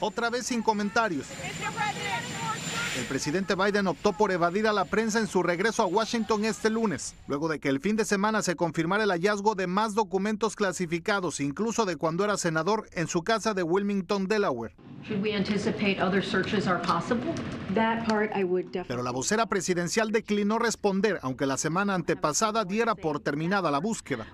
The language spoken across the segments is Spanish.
otra vez sin comentarios. El presidente Biden optó por evadir a la prensa en su regreso a Washington este lunes, luego de que el fin de semana se confirmara el hallazgo de más documentos clasificados, incluso de cuando era senador, en su casa de Wilmington, Delaware searches Pero la vocera presidencial declinó responder, aunque la semana antepasada diera por terminada la búsqueda.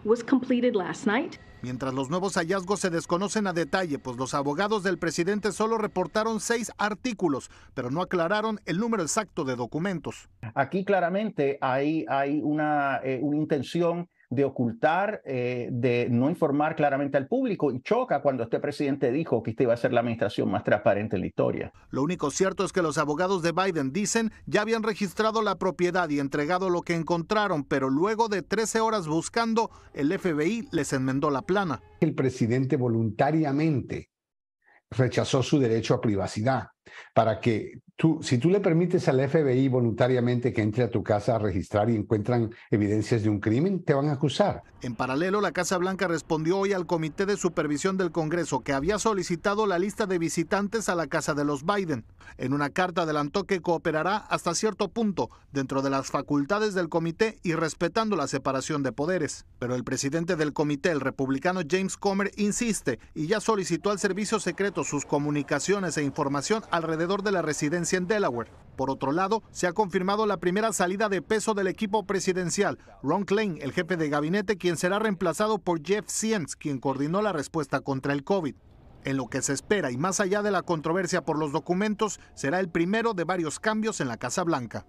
Mientras los nuevos hallazgos se desconocen a detalle, pues los abogados del presidente solo reportaron seis artículos, pero no aclararon el número exacto de documentos. Aquí claramente hay, hay una, eh, una intención de ocultar, eh, de no informar claramente al público y choca cuando este presidente dijo que esta iba a ser la administración más transparente en la historia. Lo único cierto es que los abogados de Biden dicen ya habían registrado la propiedad y entregado lo que encontraron, pero luego de 13 horas buscando, el FBI les enmendó la plana. El presidente voluntariamente rechazó su derecho a privacidad para que tú, si tú le permites al FBI voluntariamente que entre a tu casa a registrar y encuentran evidencias de un crimen, te van a acusar. En paralelo, la Casa Blanca respondió hoy al Comité de Supervisión del Congreso que había solicitado la lista de visitantes a la casa de los Biden. En una carta adelantó que cooperará hasta cierto punto dentro de las facultades del comité y respetando la separación de poderes. Pero el presidente del comité, el republicano James Comer, insiste y ya solicitó al Servicio Secreto sus comunicaciones e información alrededor de la residencia en Delaware. Por otro lado, se ha confirmado la primera salida de peso del equipo presidencial, Ron Klein, el jefe de gabinete, quien será reemplazado por Jeff Siemens, quien coordinó la respuesta contra el COVID. En lo que se espera y más allá de la controversia por los documentos, será el primero de varios cambios en la Casa Blanca.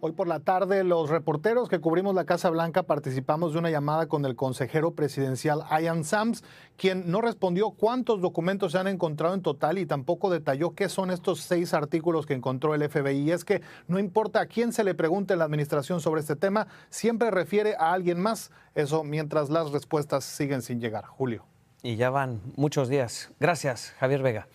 Hoy por la tarde, los reporteros que cubrimos la Casa Blanca participamos de una llamada con el consejero presidencial Ian Sams, quien no respondió cuántos documentos se han encontrado en total y tampoco detalló qué son estos seis artículos que encontró el FBI. Y es que no importa a quién se le pregunte la administración sobre este tema, siempre refiere a alguien más. Eso mientras las respuestas siguen sin llegar. Julio. Y ya van muchos días. Gracias, Javier Vega.